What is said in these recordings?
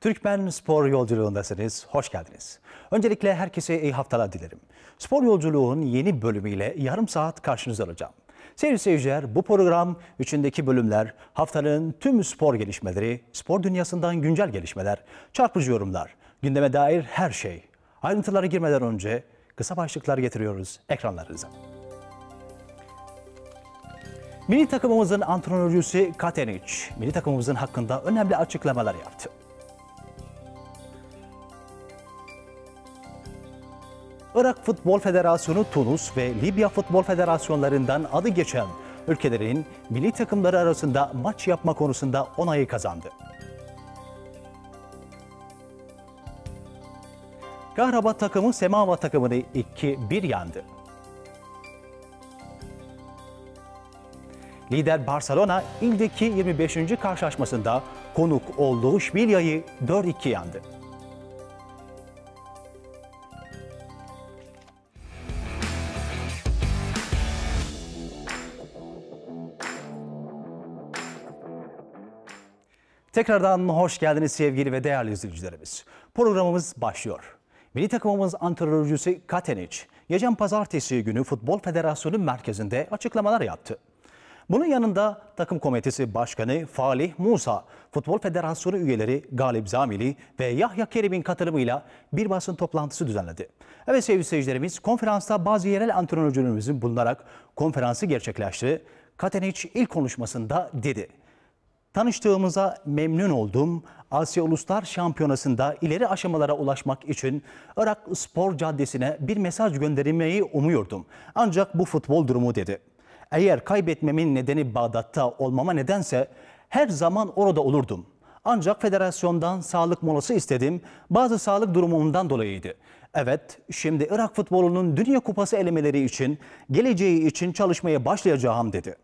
Türkmen Spor Yolculuğundasınız. Hoş geldiniz. Öncelikle herkese iyi haftalar dilerim. Spor Yolculuğun yeni bölümüyle yarım saat karşınızda olacağım. Sevgili seyirciler bu program içindeki bölümler haftanın tüm spor gelişmeleri, spor dünyasından güncel gelişmeler, çarpıcı yorumlar, gündeme dair her şey. Ayrıntılara girmeden önce kısa başlıklar getiriyoruz ekranlarınıza. Milli takımımızın antrenörcüsü Katenic, milli takımımızın hakkında önemli açıklamalar yaptı. Irak Futbol Federasyonu Tunus ve Libya Futbol Federasyonlarından adı geçen ülkelerin milli takımları arasında maç yapma konusunda onayı kazandı. Kahrabat takımı Semava takımını 2-1 yandı. Lider Barcelona ildeki 25. karşılaşmasında konuk olduğu Şmilya'yı 4-2 yandı. Tekrardan hoş geldiniz sevgili ve değerli izleyicilerimiz. Programımız başlıyor. Milli takımımız antrenörcüsü Katenic, geçen pazartesi günü Futbol Federasyonu merkezinde açıklamalar yaptı. Bunun yanında takım komitesi başkanı Falih Musa, Futbol Federasyonu üyeleri Galip Zamili ve Yahya Kerim'in katılımıyla bir basın toplantısı düzenledi. Evet sevgili seyircilerimiz, konferansta bazı yerel antrenörcülerimizin bulunarak konferansı gerçekleştirdi. Katenic ilk konuşmasında dedi. Tanıştığımıza memnun oldum. Asya Uluslar Şampiyonası'nda ileri aşamalara ulaşmak için Irak Spor Caddesi'ne bir mesaj gönderilmeyi umuyordum. Ancak bu futbol durumu dedi. Eğer kaybetmemin nedeni Bağdat'ta olmama nedense her zaman orada olurdum. Ancak federasyondan sağlık molası istedim. Bazı sağlık durumumdan dolayıydı. Evet, şimdi Irak futbolunun Dünya Kupası elemeleri için, geleceği için çalışmaya başlayacağım dedi.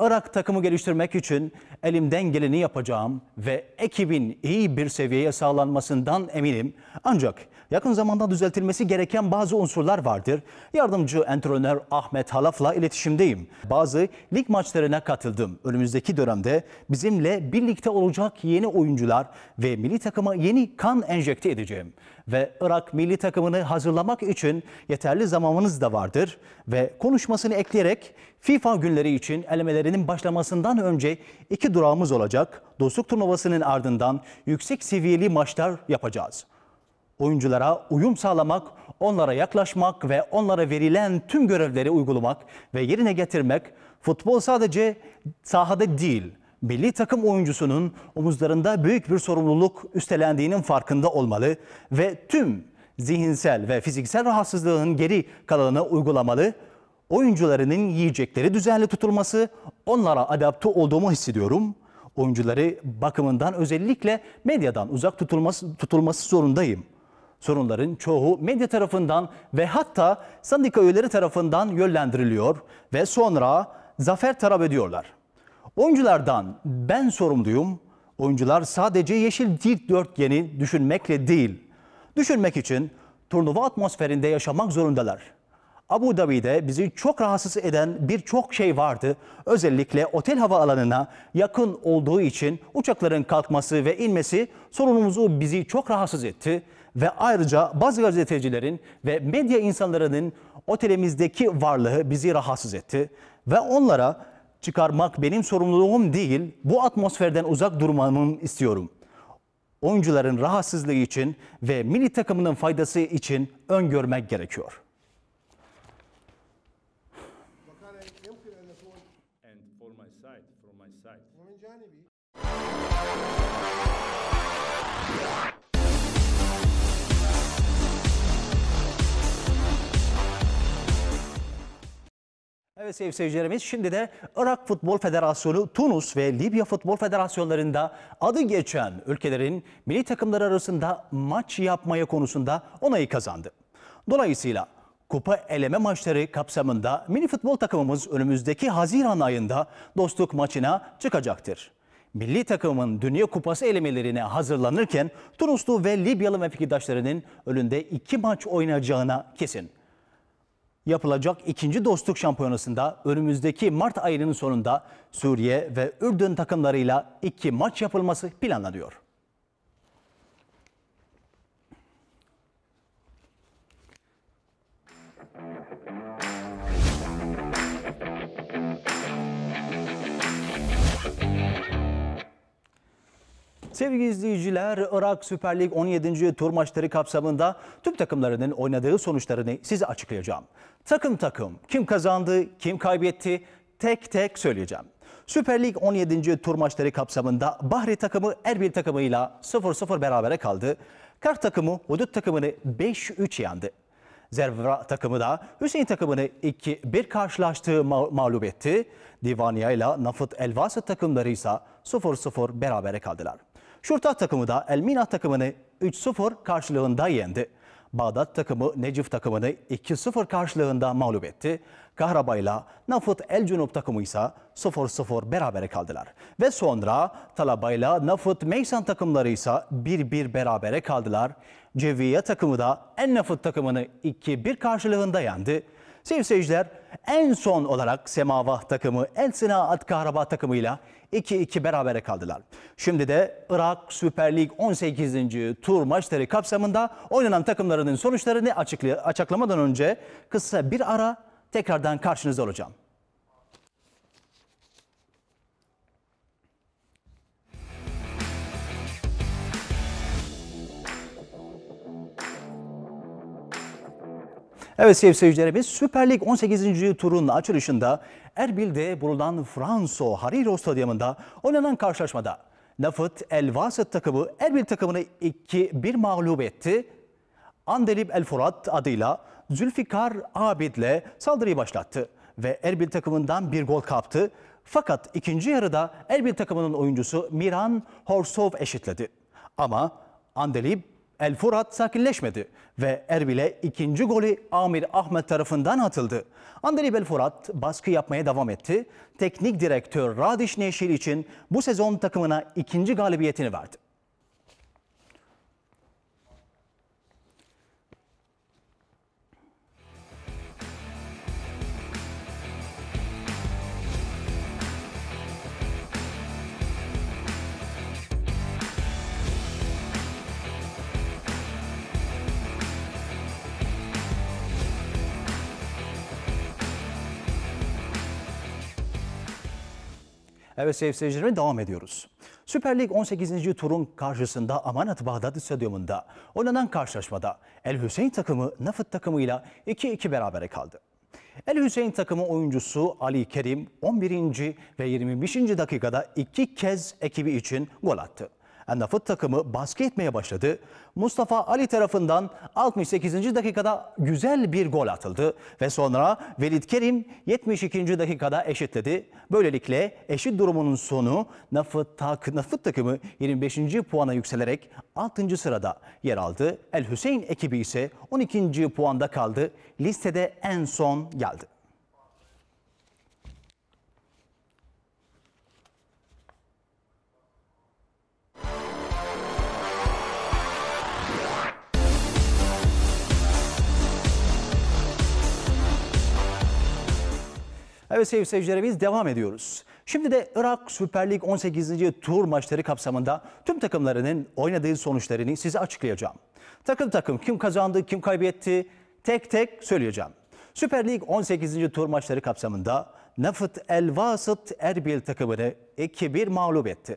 Irak takımı geliştirmek için Elimden geleni yapacağım ve ekibin iyi bir seviyeye sağlanmasından eminim. Ancak yakın zamanda düzeltilmesi gereken bazı unsurlar vardır. Yardımcı antrenör Ahmet Halaf'la iletişimdeyim. Bazı lig maçlarına katıldım. Önümüzdeki dönemde bizimle birlikte olacak yeni oyuncular ve milli takıma yeni kan enjekte edeceğim. Ve Irak milli takımını hazırlamak için yeterli zamanınız da vardır. Ve konuşmasını ekleyerek FIFA günleri için elemelerinin başlamasından önce iki İkinci durağımız olacak. Dostluk turnuvasının ardından yüksek seviyeli maçlar yapacağız. Oyunculara uyum sağlamak, onlara yaklaşmak ve onlara verilen tüm görevleri uygulamak ve yerine getirmek futbol sadece sahada değil, milli takım oyuncusunun omuzlarında büyük bir sorumluluk üstelendiğinin farkında olmalı ve tüm zihinsel ve fiziksel rahatsızlığın geri kalanını uygulamalı Oyuncularının yiyecekleri düzenli tutulması, onlara adapte olduğumu hissediyorum. Oyuncuları bakımından özellikle medyadan uzak tutulması, tutulması zorundayım. Sorunların çoğu medya tarafından ve hatta sendika üyeleri tarafından yönlendiriliyor ve sonra zafer taraf ediyorlar. Oyunculardan ben sorumluyum. Oyuncular sadece yeşil dörtgeni düşünmekle değil, düşünmek için turnuva atmosferinde yaşamak zorundalar.'' Abu Dhabi'de bizi çok rahatsız eden birçok şey vardı. Özellikle otel havaalanına yakın olduğu için uçakların kalkması ve inmesi sorunumuzu bizi çok rahatsız etti. Ve ayrıca bazı gazetecilerin ve medya insanlarının otelimizdeki varlığı bizi rahatsız etti. Ve onlara çıkarmak benim sorumluluğum değil, bu atmosferden uzak durmamı istiyorum. Oyuncuların rahatsızlığı için ve milli takımının faydası için öngörmek gerekiyor.'' Evet sevgili seyircilerimiz şimdi de Irak Futbol Federasyonu, Tunus ve Libya Futbol Federasyonlarında adı geçen ülkelerin milli takımları arasında maç yapmaya konusunda onayı kazandı. Dolayısıyla kupa eleme maçları kapsamında mini futbol takımımız önümüzdeki Haziran ayında dostluk maçına çıkacaktır. Milli takımın Dünya Kupası elemelerine hazırlanırken Tunuslu ve Libyalı mevkidaşlarının önünde iki maç oynayacağına kesin yapılacak ikinci dostluk şampiyonasında önümüzdeki Mart ayının sonunda Suriye ve Ürdün takımlarıyla iki maç yapılması planlanıyor. Sevgili izleyiciler, Irak Süper Lig 17. tur maçları kapsamında tüm takımlarının oynadığı sonuçlarını size açıklayacağım. Takım takım kim kazandı, kim kaybetti tek tek söyleyeceğim. Süper Lig 17. tur maçları kapsamında Bahri takımı Erbil takımıyla 0-0 berabere kaldı. Kar takımı Hudut takımını 5-3 yendi. Zervra takımı da Hüseyin takımını 2-1 karşılaştığı ma mağlup etti. Divaniye ile Nafıt Elvasıt takımları ise 0-0 berabere kaldılar. Şurta takımı da Elmina takımını 3-0 karşılığında yendi. Bağdat takımı Necif takımını 2-0 karşılığında mağlup etti. Kahrabayla Nafut El Cunup takımı ise 0-0 berabere kaldılar. Ve sonra Talabayla Nafut Meysan takımları ise 1-1 berabere kaldılar. Ceviye takımı da En Nafut takımını 2-1 karşılığında yendi. Sevgili seyirciler en son olarak Semavah takımı El Sinaat Kahraba takımıyla 2-2 berabere kaldılar. Şimdi de Irak Süper Lig 18. tur maçları kapsamında oynanan takımlarının sonuçlarını açıklamadan önce kısa bir ara tekrardan karşınızda olacağım. Evet sevgili seyircilerimiz Süper Lig 18. turunun açılışında Erbil'de bulunan Franso Hariro Stadyumunda oynanan karşılaşmada Lafıt El Vasıt takımı Erbil takımını 2-1 mağlup etti. Andelib El Furat adıyla Zülfikar Abid'le saldırıyı başlattı ve Erbil takımından bir gol kaptı. Fakat ikinci yarıda Erbil takımının oyuncusu Miran Horsov eşitledi. Ama Andelib El Furat sakinleşmedi ve Erbil'e ikinci golü Amir Ahmet tarafından atıldı. Andrei El Furat baskı yapmaya devam etti. Teknik direktör Radiş Neşil için bu sezon takımına ikinci galibiyetini verdi. Evet sevgili seyircilerime devam ediyoruz. Süper Lig 18. turun karşısında Amanat Bağdat Stadyumunda oynanan karşılaşmada El Hüseyin takımı Nafıt takımıyla 2-2 berabere kaldı. El Hüseyin takımı oyuncusu Ali Kerim 11. ve 25. dakikada iki kez ekibi için gol attı. Nafıt takımı baskı etmeye başladı. Mustafa Ali tarafından 68. dakikada güzel bir gol atıldı ve sonra Velid Kerim 72. dakikada eşitledi. Böylelikle eşit durumunun sonu Nafıt, tak, Nafıt takımı 25. puana yükselerek 6. sırada yer aldı. El Hüseyin ekibi ise 12. puanda kaldı. Listede en son geldi. Evet sevgili seyircilerimiz devam ediyoruz. Şimdi de Irak Süper Lig 18. tur maçları kapsamında tüm takımlarının oynadığı sonuçlarını size açıklayacağım. Takım takım kim kazandı, kim kaybetti tek tek söyleyeceğim. Süper Lig 18. tur maçları kapsamında Nafıt El Vasıt Erbil takımını 2-1 mağlup etti.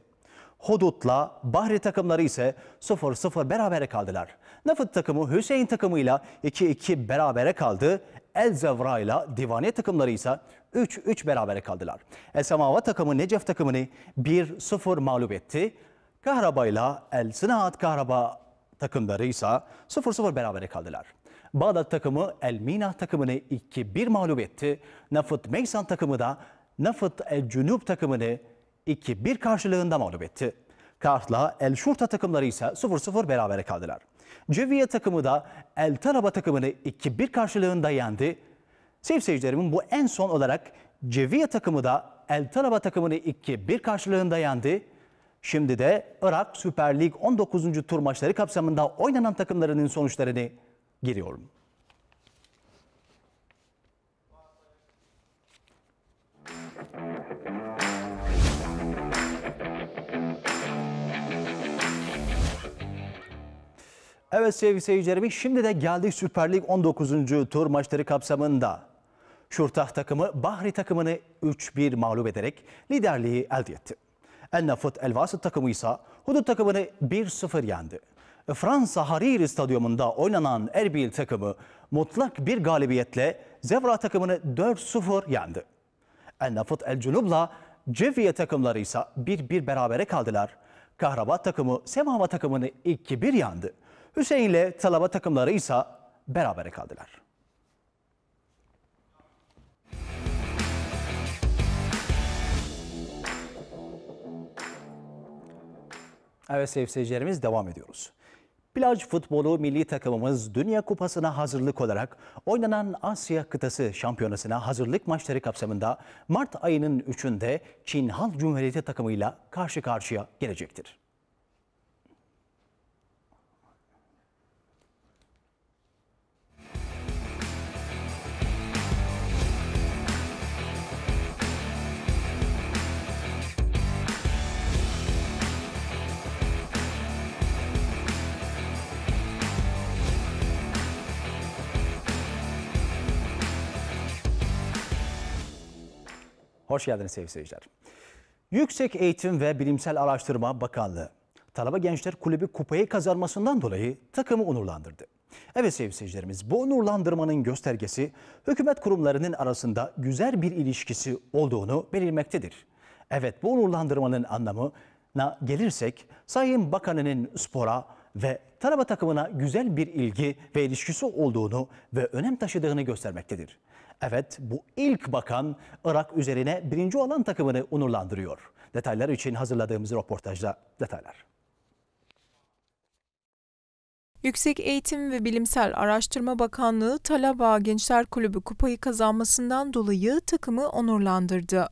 Hodut'la Bahri takımları ise 0-0 berabere kaldılar. Nafıt takımı Hüseyin takımıyla 2-2 berabere kaldı. El Zevra ile Divane takımları ise 3-3 berabere kaldılar. El Samava takımı Necef takımını 1-0 mağlup etti. Kahraba ile El Sınaat Kahraba takımları ise 0-0 berabere kaldılar. Bağdat takımı El Mina takımını 2-1 mağlup etti. Nafut Meysan takımı da Nafut El Cünüp takımını 2-1 karşılığında mağlup etti. Kart'la El Şurta takımları ise 0-0 berabere kaldılar. Ceviye takımı da El Taraba takımını 2-1 karşılığında yendi. Sevgili seyircilerimin bu en son olarak Ceviye takımı da El Talaba takımını 2-1 karşılığında yendi. Şimdi de Irak Süper Lig 19. tur maçları kapsamında oynanan takımlarının sonuçlarını giriyorum. Evet sevgili seyircilerimiz şimdi de geldik Süper Lig 19. tur maçları kapsamında. Şurtah takımı Bahri takımını 3-1 mağlup ederek liderliği elde etti. El Nafut El Vasıt takımı ise Hudut takımını 1-0 yendi. Fransa Hariri Stadyumunda oynanan Erbil takımı mutlak bir galibiyetle Zevra takımını 4-0 yendi. El Nafut El Cunub'la Ceviye takımları ise 1-1 berabere kaldılar. Kahrabat takımı Semama takımını 2-1 yendi. Hüseyin ile Talaba takımları ise berabere kaldılar. Evet sevgili seyircilerimiz devam ediyoruz. Plaj futbolu milli takımımız Dünya Kupası'na hazırlık olarak oynanan Asya kıtası şampiyonasına hazırlık maçları kapsamında Mart ayının 3'ünde Çin Halk Cumhuriyeti takımıyla karşı karşıya gelecektir. Hoş geldiniz sevgili seyirciler. Yüksek Eğitim ve Bilimsel Araştırma Bakanlığı, Talaba Gençler Kulübü kupayı kazanmasından dolayı takımı onurlandırdı. Evet sevgili seyircilerimiz bu onurlandırmanın göstergesi hükümet kurumlarının arasında güzel bir ilişkisi olduğunu belirmektedir. Evet bu onurlandırmanın anlamına gelirsek Sayın Bakanı'nın spora ve talaba takımına güzel bir ilgi ve ilişkisi olduğunu ve önem taşıdığını göstermektedir. Evet bu ilk bakan Irak üzerine birinci olan takımını onurlandırıyor. Detaylar için hazırladığımız röportajda detaylar. Yüksek Eğitim ve Bilimsel Araştırma Bakanlığı Talaba Gençler Kulübü kupayı kazanmasından dolayı takımı onurlandırdı.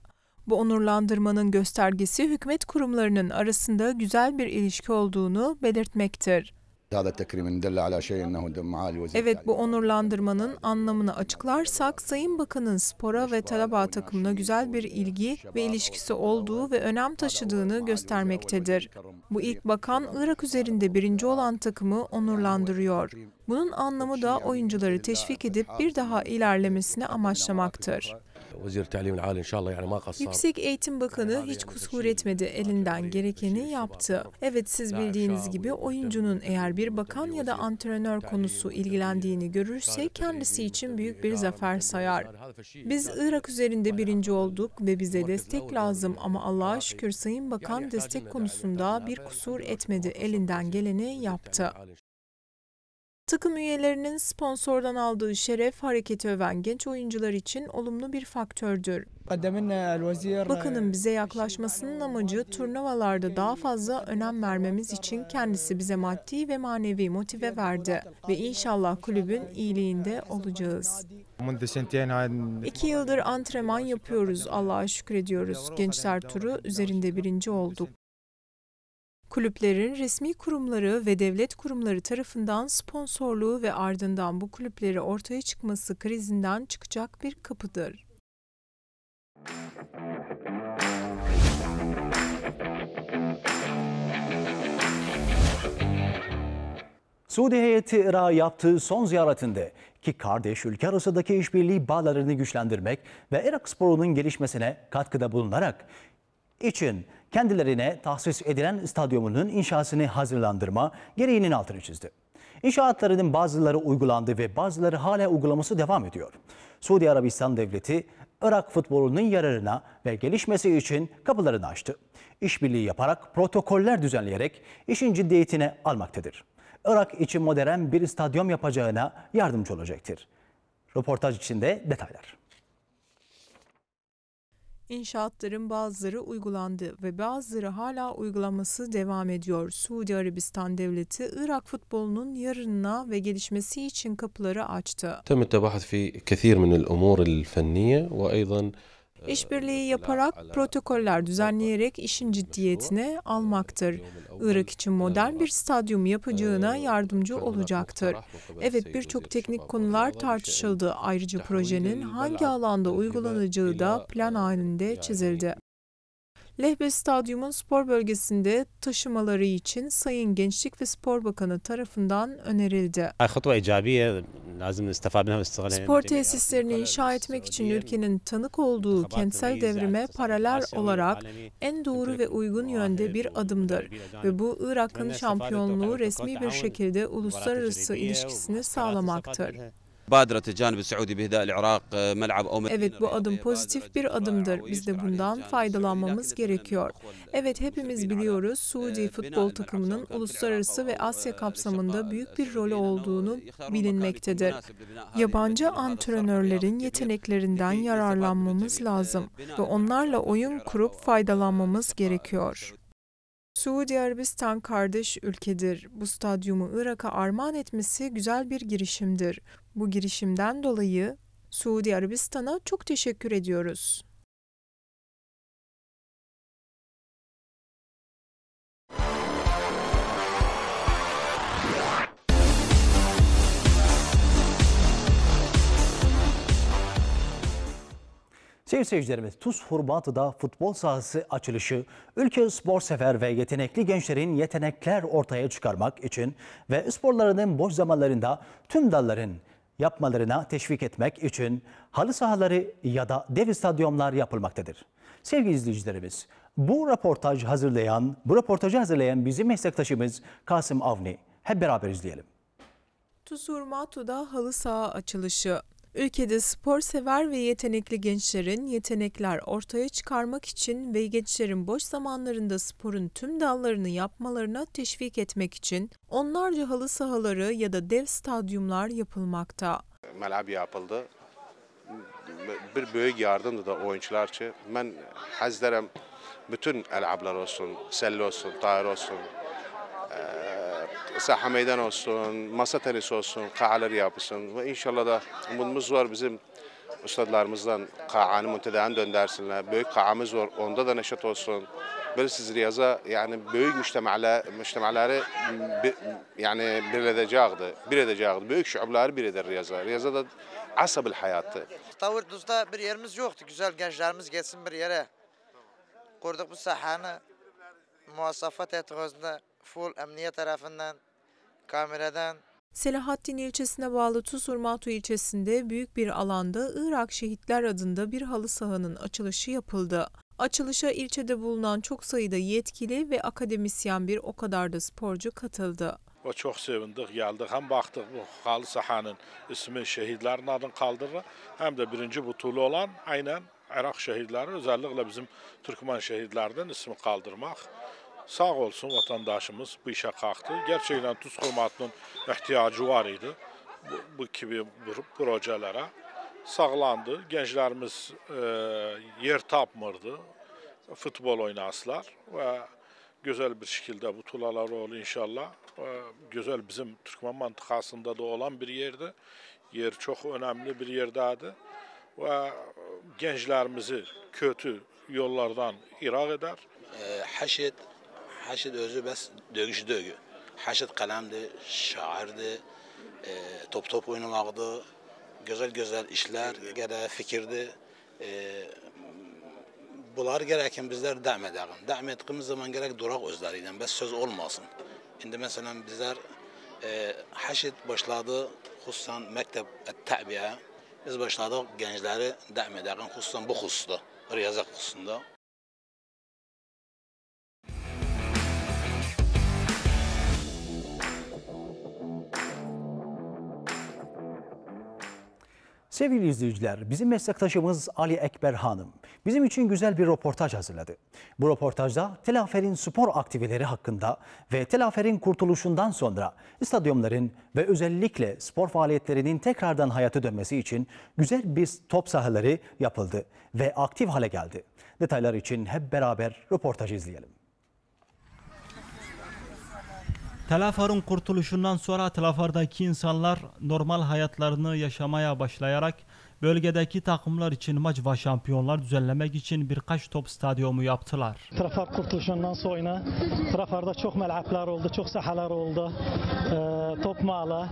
Bu onurlandırmanın göstergesi hükümet kurumlarının arasında güzel bir ilişki olduğunu belirtmektir. Şey evet bu onurlandırmanın anlamını açıklarsak Sayın Bakan'ın spora ve talaba takımına güzel bir ilgi ve ilişkisi olduğu ve önem taşıdığını göstermektedir. Bu ilk bakan Irak üzerinde birinci olan takımı onurlandırıyor. Bunun anlamı da oyuncuları teşvik edip bir daha ilerlemesini amaçlamaktır. Vezir Talim Ali in yani Yüksek Eğitim Bakanı hiç kusur etmedi. Elinden gerekeni yaptı. Evet siz bildiğiniz gibi oyuncunun eğer bir bakan ya da antrenör konusu ilgilendiğini görürse kendisi için büyük bir zafer sayar. Biz Irak üzerinde birinci olduk ve bize destek lazım ama Allah'a şükür Sayın Bakan destek konusunda bir kusur etmedi. Elinden geleni yaptı. Takım üyelerinin sponsordan aldığı şeref hareketi öven genç oyuncular için olumlu bir faktördür. E, Bakanın bize yaklaşmasının amacı turnuvalarda daha fazla önem vermemiz için kendisi bize maddi ve manevi motive verdi ve inşallah kulübün iyiliğinde olacağız. İki yıldır antrenman yapıyoruz, Allah'a şükür ediyoruz. Gençler turu üzerinde birinci olduk. Kulüplerin resmi kurumları ve devlet kurumları tarafından sponsorluğu ve ardından bu kulüpleri ortaya çıkması krizinden çıkacak bir kapıdır. Suudi heyeti Irak'a yaptığı son ziyaretinde ki kardeş ülke arasındaki işbirliği bağlarını güçlendirmek ve Irak sporunun gelişmesine katkıda bulunarak için kendilerine tahsis edilen stadyumunun inşasını hazırlandırma gereğinin altını çizdi. İnşaatlarının bazıları uygulandı ve bazıları hala uygulaması devam ediyor. Suudi Arabistan devleti Irak futbolunun yararına ve gelişmesi için kapılarını açtı. İşbirliği yaparak protokoller düzenleyerek işin ciddiyetine almaktadır. Irak için modern bir stadyum yapacağına yardımcı olacaktır. Röportaj içinde detaylar. İnşaatların bazıları uygulandı ve bazıları hala uygulaması devam ediyor. Suudi Arabistan devleti Irak futbolunun yarınına ve gelişmesi için kapıları açtı. تم التباحث في كثير من الأمور ve وأيضا ee, İşbirliği yaparak protokoller düzenleyerek işin ciddiyetini almaktır. Irak için modern bir stadyum yapacağına ee, yardımcı olacaktır. Evet birçok teknik konular tartışıldı. Şey Ayrıca projenin hangi alanda uygulanacağı da plan e, halinde çizildi. Lehbe Stadyum'un spor bölgesinde taşımaları için Sayın Gençlik ve Spor Bakanı tarafından önerildi. E, spor tesislerini inşa etmek için ülkenin tanık olduğu kentsel devrime paralel olarak en doğru ve uygun yönde bir adımdır ve bu Irak'ın şampiyonluğu resmi bir şekilde uluslararası ilişkisini sağlamaktır. E, evet bu adım pozitif bir adımdır. Biz de bundan faydalanmamız gerekiyor. Evet hepimiz biliyoruz Suudi e, futbol takımının uluslararası ve Asya kapsamında büyük bir rolü olduğunu bilinmektedir. Yabancı antrenörlerin e, yeteneklerinden yararlanmamız lazım ve onlarla oyun kurup faydalanmamız gerekiyor. Suudi Arabistan kardeş ülkedir. Bu stadyumu Irak'a armağan etmesi güzel bir girişimdir. Bu girişimden dolayı Suudi Arabistan'a çok teşekkür ediyoruz. Sevgili seyircilerimiz, Tuz Hurbatı'da futbol sahası açılışı, ülke spor sefer ve yetenekli gençlerin yetenekler ortaya çıkarmak için ve sporlarının boş zamanlarında tüm dalların yapmalarına teşvik etmek için halı sahaları ya da dev stadyumlar yapılmaktadır. Sevgili izleyicilerimiz, bu röportaj hazırlayan, bu röportajı hazırlayan bizim meslektaşımız Kasım Avni. Hep beraber izleyelim. Tuz Tuzurmatu'da halı saha açılışı. Ülkede spor sever ve yetenekli gençlerin yetenekler ortaya çıkarmak için ve gençlerin boş zamanlarında sporun tüm dallarını yapmalarına teşvik etmek için onlarca halı sahaları ya da dev stadyumlar yapılmakta. Melab yapıldı. Bir büyük yardımdı da oyuncular için. Ben hazırım bütün elablar olsun, selle olsun, tayar olsun, ee, saha meydan olsun, masa tenisi olsun, kaaları yapılsın ve inşallah da umudumuz var bizim ustadlarımızdan kaanı müntedaan döndersinler. Büyük kaamız var, onda da neşet olsun. Böyle siz riyaza yani büyük müştemalar, müştemaları yani bir edecekti, bir edecekti. Büyük şubları bir eder riyaza. Riyaza da asabıl hayatı. Tavurduz'da bir yerimiz yoktu. Güzel gençlerimiz gelsin bir yere. Kurduk bu sahanı. Muhasafat etkosunda full emniyet tarafından kameradan Selahattin ilçesine bağlı Tusurmatu ilçesinde büyük bir alanda Irak Şehitler adında bir halı sahanın açılışı yapıldı. Açılışa ilçede bulunan çok sayıda yetkili ve akademisyen bir o kadar da sporcu katıldı. Ve çok sevindik, geldik. Hem baktık bu halı sahanın ismi şehitlerin adını kaldırır. Hem de birinci butulu olan aynen Irak şehitleri özellikle bizim Türkmen şehitlerden ismi kaldırmak. Sağ olsun vatandaşımız bu işe kalktı. Gerçekten Tuz Kurumatı'nın ihtiyacı var idi bu, bu gibi projelere. Sağlandı. Gençlerimiz e, yer tapmırdı. Futbol oynasılar ve güzel bir şekilde bu tulalar oğlu inşallah. E, güzel bizim Türkmen mantıkasında da olan bir yerdi. Yer çok önemli bir yerdedir. Ve gençlerimizi kötü yollardan iraq eder. E, haşet Haşit özü bəs döyüş döyü. Haşit qələmdir, şairdir, e, top top oynamaqdır, güzel güzel işler, gerek fikirdir. E, bunlar gərək ki, bizlər dəhm edəqin. Dəhm zaman gerek durak özləri ilə, bəs söz olmasın. İndi mesela bizler e, Haşit başladı, xüsusən məktəb təbiyə, biz başladıq gençleri dəhm edəqin, xüsusən bu xüsusda, riyaza xüsusunda. Sevgili izleyiciler, bizim meslektaşımız Ali Ekber Hanım bizim için güzel bir röportaj hazırladı. Bu röportajda Telafer'in spor aktiveleri hakkında ve Telafer'in kurtuluşundan sonra stadyumların ve özellikle spor faaliyetlerinin tekrardan hayata dönmesi için güzel bir top sahaları yapıldı ve aktif hale geldi. Detaylar için hep beraber röportaj izleyelim. Telafar'ın kurtuluşundan sonra Telafar'daki insanlar normal hayatlarını yaşamaya başlayarak bölgedeki takımlar için maç ve şampiyonlar düzenlemek için birkaç top stadyumu yaptılar. Trafar kurtuluşundan sonra Trafar'da çok melaplar oldu, çok sahalar oldu, e, top malı.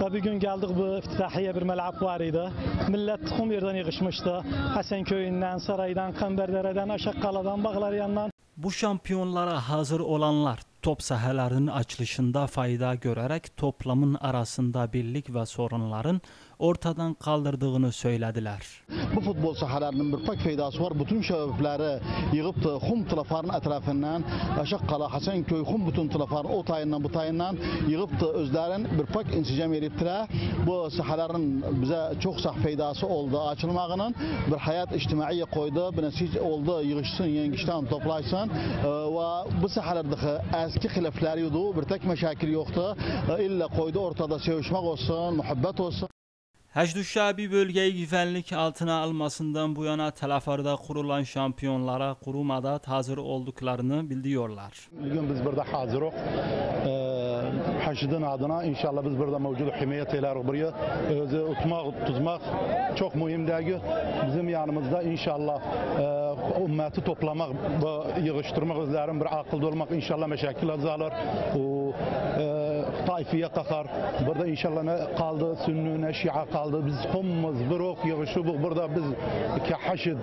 Tabi gün geldik bu iftitahiye bir melap var idi. Millet kum yerden yığışmıştı. köyünden, Saray'dan, Kamberdere'den, Aşakkale'den, Bağlaryan'dan. Bu şampiyonlara hazır olanlar top sahələrinin açılışında fayda görərək toplamın arasında birlik və sorunların ortadan kaldırdığını söylədilər. Bu futbol sahələrinin birpak faydası var. Bütün şəhəfləri yığıbdı Xum tələfarının ətrafından, Aşaqqala, Həsənköy, Xum bütün tələfarının o tayından bu tayından yığıbdı özlərin birpak insicam edibdilər. Bu sahələrin bizə çox sah faydası oldu. Açılmağının bir hayat, ictimaiyə qoydu, bir nəsic oldu, yığışsın, yengişdən toplaşsın ee, və bu sahələrdəki əs eski hilifler yudu, bir tek meşakil yoktu. E, illa koydu ortada sevişmek olsun, muhabbet olsun. Həcdü Şabi bölgeyi güvenlik altına almasından bu yana tələfarda qurulan şampionlara qurumada hazır olduklarını bildiyorlar. Bugün biz burada hazırız. Ee gençlerin adına inşallah biz burada mevcut himayet ile buraya özü tutmak, tutmak çok mühim dergi. Bizim yanımızda inşallah e, ümmeti toplamak ve yığıştırmak özlerin bir akılda olmak inşallah meşakil azalır. bu e, tayfiye kakar. Burada inşallah ne kaldı? Sünni ne şia kaldı. Biz hummuz, buruk, yığışıbuk. Burada biz ki haşid,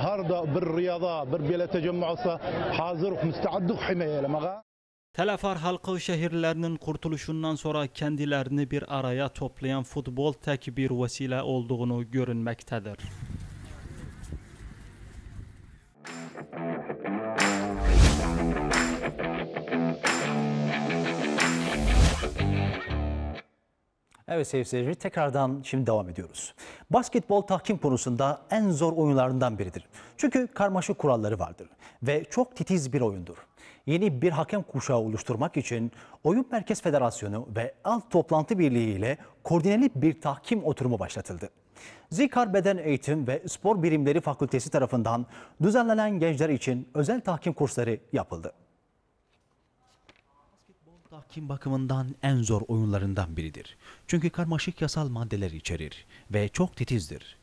her da bir riyada, bir bile tecemmü olsa hazır, müsteadduk himayelemağa. Telefar halkı şehirlerinin kurtuluşundan sonra kendilerini bir araya toplayan futbol tek bir vəsilə olduğunu görünmektedir. Evet sevgili seyirciler tekrardan şimdi devam ediyoruz. Basketbol tahkim konusunda en zor oyunlarından biridir. Çünkü karmaşık kuralları vardır ve çok titiz bir oyundur yeni bir hakem kuşağı oluşturmak için Oyun Merkez Federasyonu ve Alt Toplantı Birliği ile koordineli bir tahkim oturumu başlatıldı. Zikar Beden Eğitim ve Spor Birimleri Fakültesi tarafından düzenlenen gençler için özel tahkim kursları yapıldı. Basketbol tahkim bakımından en zor oyunlarından biridir. Çünkü karmaşık yasal maddeler içerir ve çok titizdir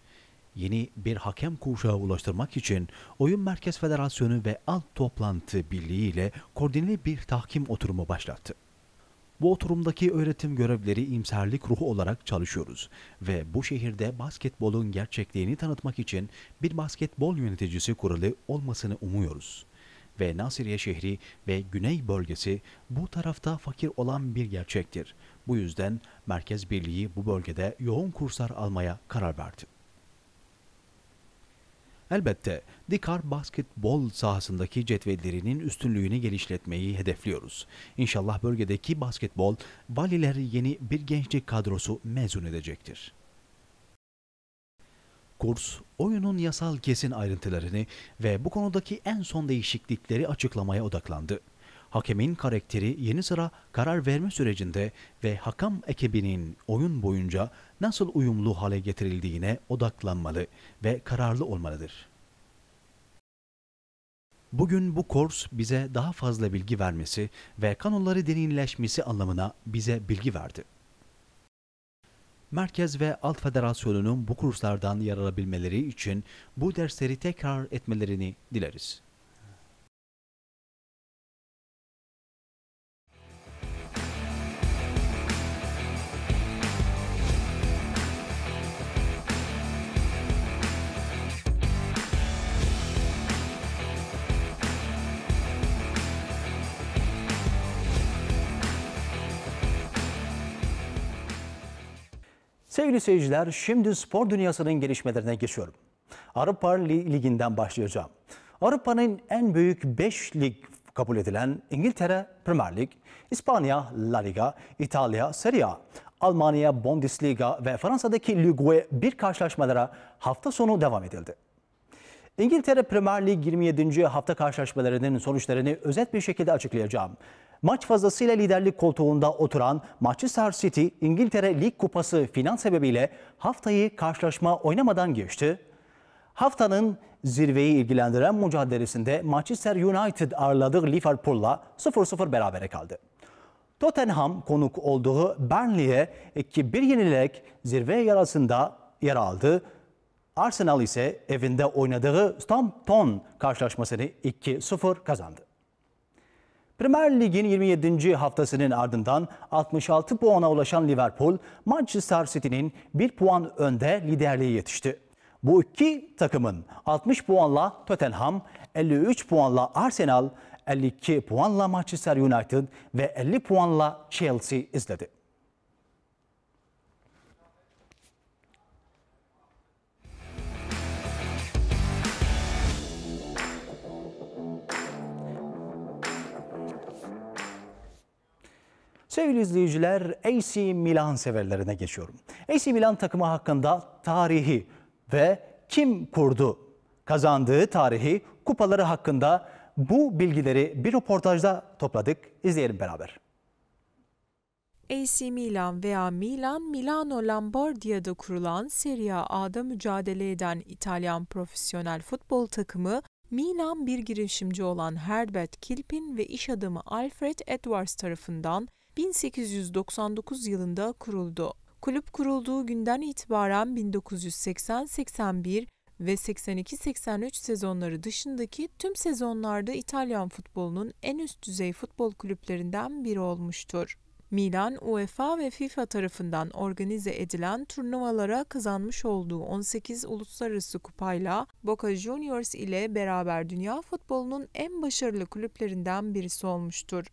yeni bir hakem kuşağı ulaştırmak için Oyun Merkez Federasyonu ve Alt Toplantı Birliği ile koordineli bir tahkim oturumu başlattı. Bu oturumdaki öğretim görevleri imserlik ruhu olarak çalışıyoruz ve bu şehirde basketbolun gerçekliğini tanıtmak için bir basketbol yöneticisi kuralı olmasını umuyoruz. Ve Nasiriye şehri ve güney bölgesi bu tarafta fakir olan bir gerçektir. Bu yüzden Merkez Birliği bu bölgede yoğun kurslar almaya karar verdi. Elbette Dikar basketbol sahasındaki cetvellerinin üstünlüğünü genişletmeyi hedefliyoruz. İnşallah bölgedeki basketbol valileri yeni bir gençlik kadrosu mezun edecektir. Kurs, oyunun yasal kesin ayrıntılarını ve bu konudaki en son değişiklikleri açıklamaya odaklandı. Hakemin karakteri yeni sıra karar verme sürecinde ve hakam ekibinin oyun boyunca nasıl uyumlu hale getirildiğine odaklanmalı ve kararlı olmalıdır. Bugün bu kurs bize daha fazla bilgi vermesi ve kanunları derinleşmesi anlamına bize bilgi verdi. Merkez ve Alt Federasyonu'nun bu kurslardan yararlabilmeleri için bu dersleri tekrar etmelerini dileriz. Sevgili seyirciler, şimdi spor dünyasının gelişmelerine geçiyorum. Avrupa Ligi'nden başlayacağım. Avrupa'nın en büyük 5 lig kabul edilen İngiltere Premier Lig, İspanya La Liga, İtalya Serie A, Almanya Bundesliga ve Fransa'daki Ligue 1 karşılaşmalara hafta sonu devam edildi. İngiltere Premier Lig 27. hafta karşılaşmalarının sonuçlarını özet bir şekilde açıklayacağım. Maç fazlasıyla liderlik koltuğunda oturan Manchester City, İngiltere Lig Kupası final sebebiyle haftayı karşılaşma oynamadan geçti. Haftanın zirveyi ilgilendiren mücadelesinde Manchester United ağırladığı Liverpool'la 0-0 berabere kaldı. Tottenham konuk olduğu Burnley'e 2-1 yenilerek zirve yarasında yer aldı. Arsenal ise evinde oynadığı Stampton karşılaşmasını 2-0 kazandı. Premier Lig'in 27. haftasının ardından 66 puana ulaşan Liverpool, Manchester City'nin 1 puan önde liderliği yetişti. Bu iki takımın 60 puanla Tottenham, 53 puanla Arsenal, 52 puanla Manchester United ve 50 puanla Chelsea izledi. Sevgili izleyiciler AC Milan severlerine geçiyorum. AC Milan takımı hakkında tarihi ve kim kurdu kazandığı tarihi kupaları hakkında bu bilgileri bir röportajda topladık. İzleyelim beraber. AC Milan veya Milan Milano Lombardia'da kurulan Serie A'da mücadele eden İtalyan profesyonel futbol takımı Milan bir girişimci olan Herbert Kilpin ve iş adamı Alfred Edwards tarafından 1899 yılında kuruldu. Kulüp kurulduğu günden itibaren 1980-81 ve 82-83 sezonları dışındaki tüm sezonlarda İtalyan futbolunun en üst düzey futbol kulüplerinden biri olmuştur. Milan, UEFA ve FIFA tarafından organize edilen turnuvalara kazanmış olduğu 18 uluslararası kupayla Boca Juniors ile beraber dünya futbolunun en başarılı kulüplerinden birisi olmuştur.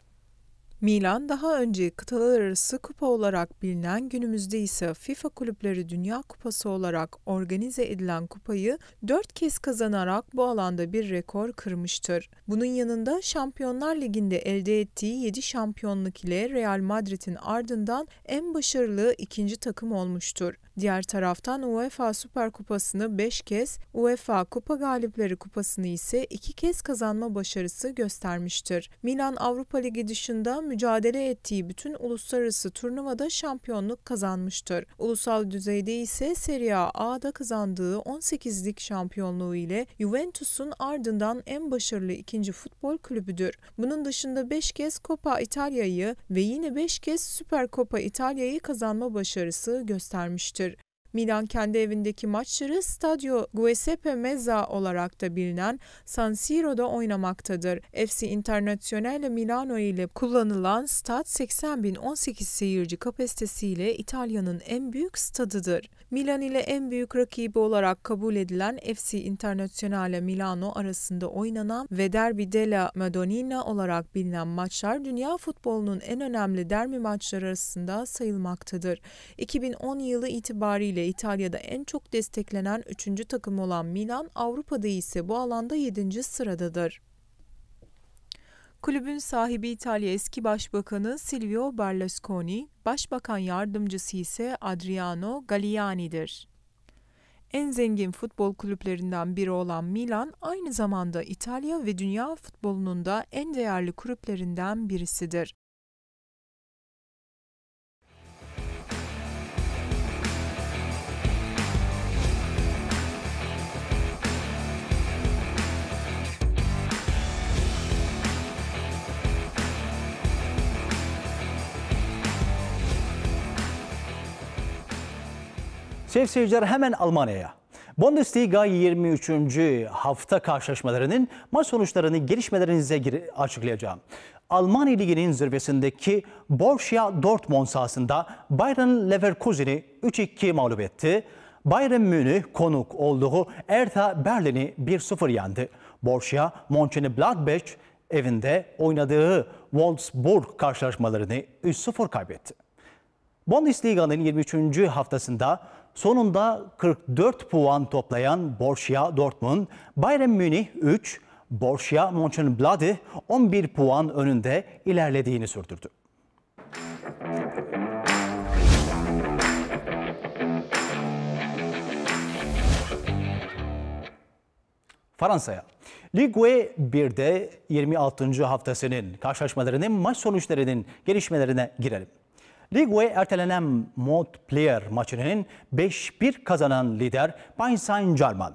Milan daha önce kıtalar arası kupa olarak bilinen günümüzde ise FIFA Kulüpleri Dünya Kupası olarak organize edilen kupayı 4 kez kazanarak bu alanda bir rekor kırmıştır. Bunun yanında Şampiyonlar Ligi'nde elde ettiği 7 şampiyonluk ile Real Madrid'in ardından en başarılı ikinci takım olmuştur. Diğer taraftan UEFA Süper Kupası'nı 5 kez, UEFA Kupa Galipleri Kupası'nı ise 2 kez kazanma başarısı göstermiştir. Milan Avrupa Ligi dışında mücadele ettiği bütün uluslararası turnuvada şampiyonluk kazanmıştır. Ulusal düzeyde ise Serie A'da kazandığı 18'lik şampiyonluğu ile Juventus'un ardından en başarılı ikinci futbol kulübüdür. Bunun dışında 5 kez Coppa İtalya'yı ve yine 5 kez Süper Coppa İtalya'yı kazanma başarısı göstermiştir. Milan kendi evindeki maçları Stadio Giuseppe Mezza olarak da bilinen San Siro'da oynamaktadır. FC Internazionale Milano ile kullanılan stad 80.018 seyirci kapasitesiyle İtalya'nın en büyük stadıdır. Milan ile en büyük rakibi olarak kabul edilen FC Internazionale Milano arasında oynanan ve Derby della Madonnina olarak bilinen maçlar dünya futbolunun en önemli derbi maçları arasında sayılmaktadır. 2010 yılı itibariyle İtalya'da en çok desteklenen 3. takım olan Milan, Avrupa'da ise bu alanda 7. sıradadır. Kulübün sahibi İtalya eski başbakanı Silvio Berlusconi, başbakan yardımcısı ise Adriano Galliani'dir. En zengin futbol kulüplerinden biri olan Milan aynı zamanda İtalya ve dünya futbolunun da en değerli kulüplerinden birisidir. Sevgili seyirciler hemen Almanya'ya. Bundesliga 23. hafta karşılaşmalarının maç sonuçlarını gelişmelerinize açıklayacağım. Almanya Ligi'nin zirvesindeki Borussia Dortmund sahasında Bayern Leverkusen'i 3-2 mağlup etti. Bayern Münih konuk olduğu Erta Berlin'i 1-0 yendi. Borussia Mönchengladbach evinde oynadığı Wolfsburg karşılaşmalarını 3-0 kaybetti. Bundesliga'nın 23. haftasında Sonunda 44 puan toplayan Borussia Dortmund, Bayern Münih 3, Borussia Mönchengladbach 11 puan önünde ilerlediğini sürdürdü. Fransa'ya. Ligue 1'de 26. haftasının karşılaşmalarının maç sonuçlarının gelişmelerine girelim. Ligway ertelenen Montpellier maçının 5-1 kazanan lider Paris Saint-Germain.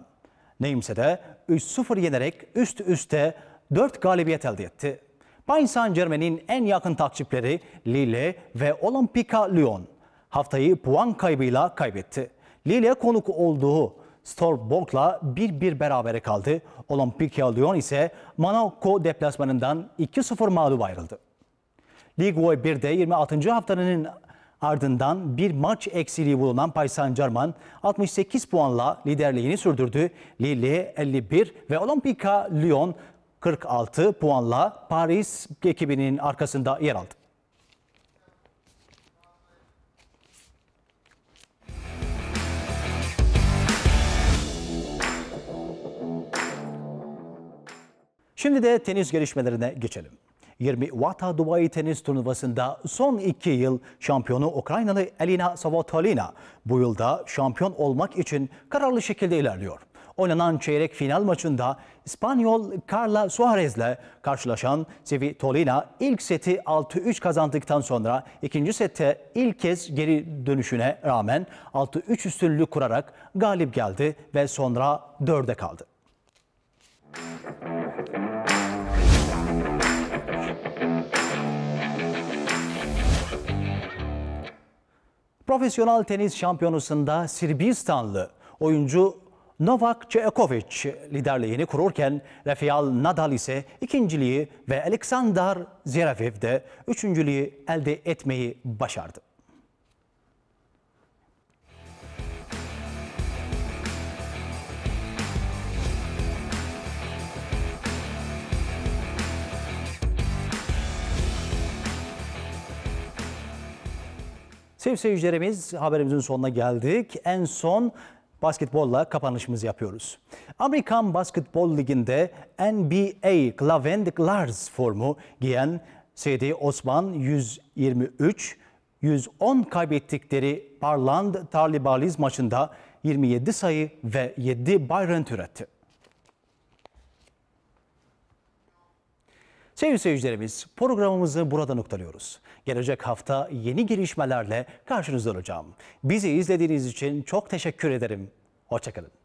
Neymse de 3-0 yenerek üst üste 4 galibiyet elde etti. Paris Saint-Germain'in en yakın takipçileri Lille ve Olympique Lyon haftayı puan kaybıyla kaybetti. Lille konuk olduğu Storborg'la 1-1 berabere kaldı. Olympique Lyon ise Monaco deplasmanından 2-0 mağlup ayrıldı. Lig Oy 1'de 26. haftanın ardından bir maç eksiliği bulunan Paris Saint Germain 68 puanla liderliğini sürdürdü. Lille 51 ve Olympique Lyon 46 puanla Paris ekibinin arkasında yer aldı. Şimdi de tenis gelişmelerine geçelim. 20 Vata Dubai tenis turnuvasında son iki yıl şampiyonu Ukraynalı Elina Svitolina bu yılda şampiyon olmak için kararlı şekilde ilerliyor. Oynanan çeyrek final maçında İspanyol Carla Suarez ile karşılaşan Svitolina ilk seti 6-3 kazandıktan sonra ikinci sette ilk kez geri dönüşüne rağmen 6-3 üstünlük kurarak galip geldi ve sonra 4'e kaldı. Profesyonel tenis şampiyonasında Sırbistanlı oyuncu Novak Djokovic liderliğini kururken Rafael Nadal ise ikinciliği ve Alexander Zverev de üçüncülüğü elde etmeyi başardı. Sevgili seyircilerimiz haberimizin sonuna geldik. En son basketbolla kapanışımızı yapıyoruz. Amerikan Basketbol Ligi'nde NBA Cleveland Glars formu giyen CD Osman 123, 110 kaybettikleri Barland Tarlibaliz maçında 27 sayı ve 7 Byron üretti. Sevgili seyircilerimiz programımızı burada noktalıyoruz. Gelecek hafta yeni gelişmelerle karşınızda olacağım. Bizi izlediğiniz için çok teşekkür ederim. Hoşçakalın.